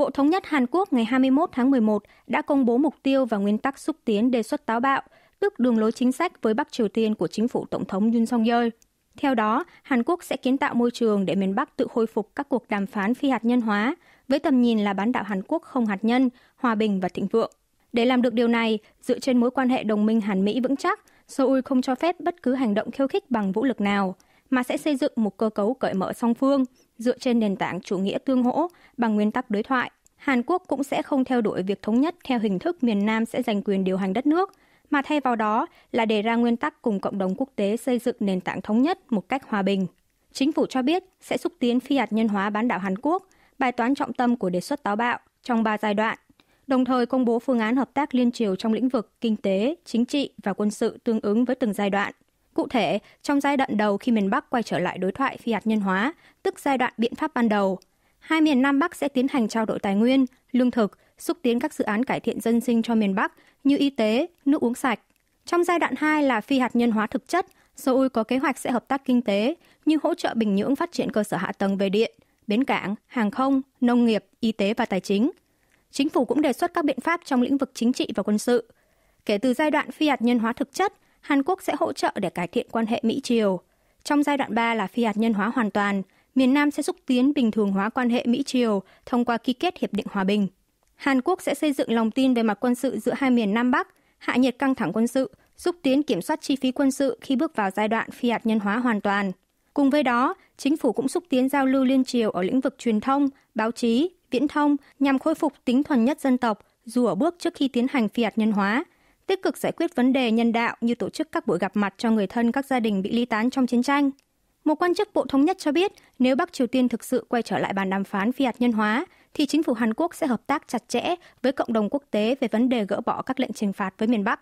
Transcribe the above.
Bộ Thống nhất Hàn Quốc ngày 21 tháng 11 đã công bố mục tiêu và nguyên tắc xúc tiến đề xuất táo bạo, tức đường lối chính sách với Bắc Triều Tiên của chính phủ Tổng thống Yoon song yeol Theo đó, Hàn Quốc sẽ kiến tạo môi trường để miền Bắc tự khôi phục các cuộc đàm phán phi hạt nhân hóa, với tầm nhìn là bán đảo Hàn Quốc không hạt nhân, hòa bình và thịnh vượng. Để làm được điều này, dựa trên mối quan hệ đồng minh Hàn Mỹ vững chắc, Seoul không cho phép bất cứ hành động khiêu khích bằng vũ lực nào, mà sẽ xây dựng một cơ cấu cởi mở song phương, dựa trên nền tảng chủ nghĩa tương hỗ bằng nguyên tắc đối thoại. Hàn Quốc cũng sẽ không theo đuổi việc thống nhất theo hình thức miền Nam sẽ giành quyền điều hành đất nước, mà thay vào đó là đề ra nguyên tắc cùng cộng đồng quốc tế xây dựng nền tảng thống nhất một cách hòa bình. Chính phủ cho biết sẽ xúc tiến phi hạt nhân hóa bán đảo Hàn Quốc, bài toán trọng tâm của đề xuất táo bạo trong 3 giai đoạn, đồng thời công bố phương án hợp tác liên triều trong lĩnh vực kinh tế, chính trị và quân sự tương ứng với từng giai đoạn. Cụ thể, trong giai đoạn đầu khi miền Bắc quay trở lại đối thoại phi hạt nhân hóa, tức giai đoạn biện pháp ban đầu, hai miền Nam Bắc sẽ tiến hành trao đổi tài nguyên, lương thực, xúc tiến các dự án cải thiện dân sinh cho miền Bắc như y tế, nước uống sạch. Trong giai đoạn 2 là phi hạt nhân hóa thực chất, Seoul có kế hoạch sẽ hợp tác kinh tế như hỗ trợ Bình Nhưỡng phát triển cơ sở hạ tầng về điện, bến cảng, hàng không, nông nghiệp, y tế và tài chính. Chính phủ cũng đề xuất các biện pháp trong lĩnh vực chính trị và quân sự. Kể từ giai đoạn phi hạt nhân hóa thực chất, Hàn Quốc sẽ hỗ trợ để cải thiện quan hệ Mỹ-Triều. Trong giai đoạn 3 là phi hạt nhân hóa hoàn toàn, miền Nam sẽ xúc tiến bình thường hóa quan hệ Mỹ-Triều thông qua ký kết Hiệp định Hòa bình. Hàn Quốc sẽ xây dựng lòng tin về mặt quân sự giữa hai miền Nam Bắc, hạ nhiệt căng thẳng quân sự, xúc tiến kiểm soát chi phí quân sự khi bước vào giai đoạn phi hạt nhân hóa hoàn toàn. Cùng với đó, chính phủ cũng xúc tiến giao lưu liên triều ở lĩnh vực truyền thông, báo chí, viễn thông nhằm khôi phục tính thuần nhất dân tộc dù ở bước trước khi tiến hành phi hạt nhân hóa – tích cực giải quyết vấn đề nhân đạo như tổ chức các buổi gặp mặt cho người thân các gia đình bị ly tán trong chiến tranh. Một quan chức Bộ Thống nhất cho biết, nếu Bắc Triều Tiên thực sự quay trở lại bàn đàm phán phi hạt nhân hóa, thì chính phủ Hàn Quốc sẽ hợp tác chặt chẽ với cộng đồng quốc tế về vấn đề gỡ bỏ các lệnh trừng phạt với miền Bắc.